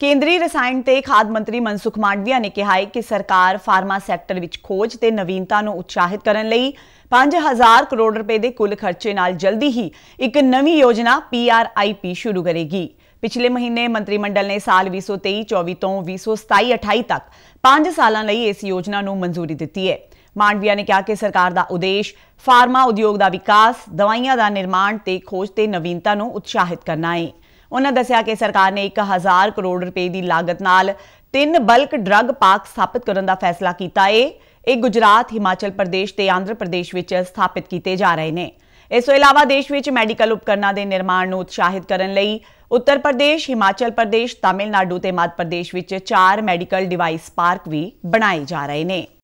ਕੇਂਦਰੀ ਰਸਾਇਣ ਤੇ ਖਾਦ ਮੰਤਰੀ ਮਨਸੁਖ ਮਾਂਡਵੀਆ ਨੇ ਕਿਹਾ ਹੈ ਕਿ ਸਰਕਾਰ ਫਾਰਮਾ ਸੈਕਟਰ ਵਿੱਚ ਖੋਜ ਤੇ ਨਵੀਨਤਾ ਨੂੰ ਉਤਸ਼ਾਹਿਤ ਕਰਨ ਲਈ 5000 ਕਰੋੜ ਰੁਪਏ ਦੇ ਕੁੱਲ ਖਰਚੇ ਨਾਲ ਜਲਦੀ ਹੀ ਇੱਕ ਨਵੀਂ ਯੋਜਨਾ PRIP ਸ਼ੁਰੂ ਕਰੇਗੀ ਪਿਛਲੇ ਮਹੀਨੇ ਮੰਤਰੀ ਮੰਡਲ ਨੇ ਸਾਲ 2023-24 ਤੋਂ 2027-28 ਤੱਕ 5 ਸਾਲਾਂ ਲਈ ਇਸ ਯੋਜਨਾ ਨੂੰ ਮਨਜ਼ੂਰੀ ਦਿੱਤੀ ਹੈ ਮਾਂਡਵੀਆ ਨੇ ਕਿਹਾ ਕਿ ਸਰਕਾਰ ਦਾ ਉਦੇਸ਼ ਫਾਰਮਾ ਉਦਯੋਗ ਦਾ ਵਿਕਾਸ, ਦਵਾਈਆਂ ਦਾ ਨਿਰਮਾਣ ਤੇ ਖੋਜ ਤੇ ਨਵੀਨਤਾ ਨੂੰ ਉਤਸ਼ਾਹਿਤ ਕਰਨਾ ਹੈ। ਉਹਨਾਂ ਦੱਸਿਆ ਕਿ ਸਰਕਾਰ ਨੇ 1000 ਕਰੋੜ ਰੁਪਏ ਦੀ ਲਾਗਤ ਨਾਲ ਤਿੰਨ ਬਲਕ ਡਰੱਗ ਪਾਰਕ ਸਥਾਪਿਤ ਕਰਨ ਦਾ ਫੈਸਲਾ ਕੀਤਾ ਏ ਇਹ ਗੁਜਰਾਤ ਹਿਮਾਚਲ ਪ੍ਰਦੇਸ਼ ਤੇ ਆਂਧਰਾ ਪ੍ਰਦੇਸ਼ ਵਿੱਚ ਸਥਾਪਿਤ ਕੀਤੇ ਜਾ ਰਹੇ ਨੇ ਇਸ ਤੋਂ ਇਲਾਵਾ ਦੇਸ਼ ਵਿੱਚ ਮੈਡੀਕਲ ਉਪਕਰਨਾਂ ਦੇ ਨਿਰਮਾਣ ਨੂੰ ਉਤਸ਼ਾਹਿਤ ਕਰਨ ਲਈ ਉੱਤਰ ਪ੍ਰਦੇਸ਼ ਹਿਮਾਚਲ ਪ੍ਰਦੇਸ਼ ਤਾਮਿਲਨਾਡੂ ਤੇ ਮੱਧ ਪ੍ਰਦੇਸ਼ ਵਿੱਚ ਚਾਰ ਮੈਡੀਕਲ ਡਿਵਾਈਸ ਪਾਰਕ ਵੀ ਬਣਾਏ ਜਾ ਰਹੇ ਨੇ